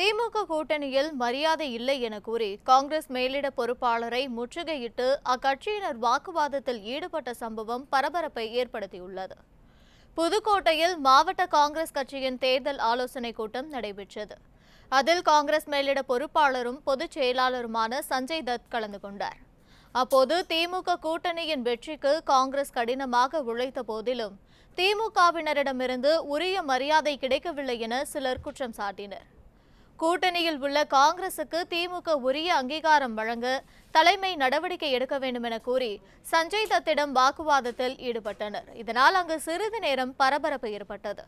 திமுக கூட்டணியில் மரியாதை இல்லை என கூறி காங்கிரஸ் மேலிட பொறுப்பாளரை முற்றுகையிட்டு அக்கட்சியினர் வாக்குவாதத்தில் ஈடுபட்ட சம்பவம் பரபரப்பை ஏற்படுத்தியுள்ளது புதுக்கோட்டையில் மாவட்ட காங்கிரஸ் கட்சியின் தேர்தல் ஆலோசனைக் கூட்டம் நடைபெற்றது அதில் காங்கிரஸ் மேலிட பொறுப்பாளரும் பொதுச் செயலாளருமான சஞ்சய் தத் கலந்து கொண்டார் அப்போது திமுக கூட்டணியின் வெற்றிக்கு காங்கிரஸ் கடினமாக உழைத்த போதிலும் திமுகவினரிடமிருந்து உரிய மரியாதை கிடைக்கவில்லை என சிலர் குற்றம் சாட்டினர் கூட்டணியில் உள்ள காங்கிரசுக்கு திமுக உரிய அங்கீகாரம் வழங்க தலைமை நடவடிக்கை எடுக்க வேண்டும் என கூறி சஞ்சய் தத்திடம் வாக்குவாதத்தில் ஈடுபட்டனர் இதனால் அங்கு சிறிது நேரம் பரபரப்பு ஏற்பட்டது